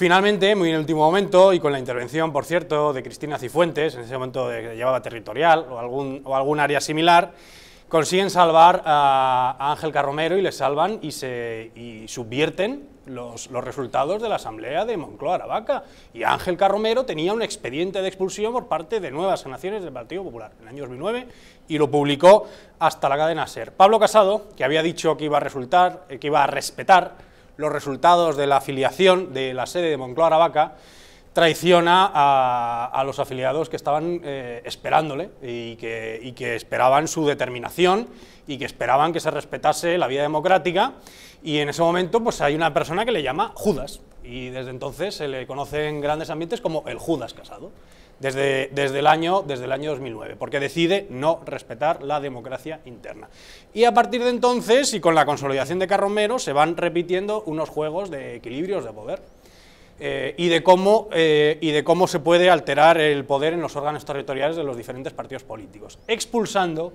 Finalmente, muy en el último momento, y con la intervención, por cierto, de Cristina Cifuentes, en ese momento de, llevaba territorial o algún, o área similar, consiguen salvar a Ángel Carromero y le salvan y, se, subvierten los, resultados de la asamblea de Moncloa Aravaca. Y Ángel Carromero tenía un expediente de expulsión por parte de Nuevas Generaciones del Partido Popular en el año 2009 y lo publicó hasta la cadena SER. Pablo Casado, que había dicho que iba a resultar, eh, que iba a respetar los resultados de la afiliación de la sede de Moncloa Aravaca traiciona a, los afiliados que estaban eh, esperándole y que, esperaban su determinación y que esperaban que se respetase la vía democrática y en ese momento pues hay una persona que le llama Judas y desde entonces se le conoce en grandes ambientes como el Judas Casado, desde, desde, el año, desde el año 2009, porque decide no respetar la democracia interna. Y a partir de entonces, y con la consolidación de Carromero, se van repitiendo unos juegos de equilibrios de poder. Eh, y, de cómo, eh, y de cómo se puede alterar el poder en los órganos territoriales de los diferentes partidos políticos, expulsando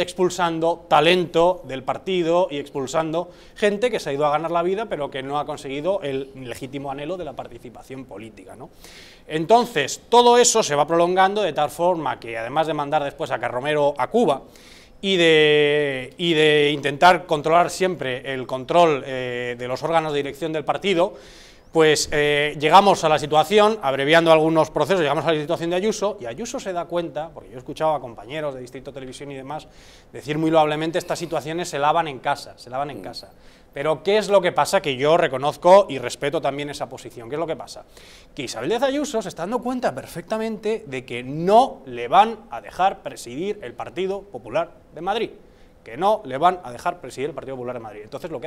expulsando talento del partido y expulsando gente que se ha ido a ganar la vida pero que no ha conseguido el legítimo anhelo de la participación política. Entonces, todo eso se va prolongando de tal forma que además de mandar después a Carromero a Cuba, y de, de, intentar controlar siempre el control eh, de los órganos de dirección del partido, pues eh, llegamos a la situación, abreviando algunos procesos, llegamos a la situación de Ayuso, y Ayuso se da cuenta, porque yo he escuchado a compañeros de Distrito Televisión y demás decir muy loablemente, estas situaciones se lavan en casa, se lavan en mm. casa. Pero ¿qué es lo que pasa? Que yo reconozco y respeto también esa posición. ¿Qué es lo que pasa? Que Isabel Díaz Ayuso se está dando cuenta perfectamente de que no le van a dejar presidir el Partido Popular de Madrid, que no le van a dejar presidir el Partido Popular de Madrid. Entonces lo que hace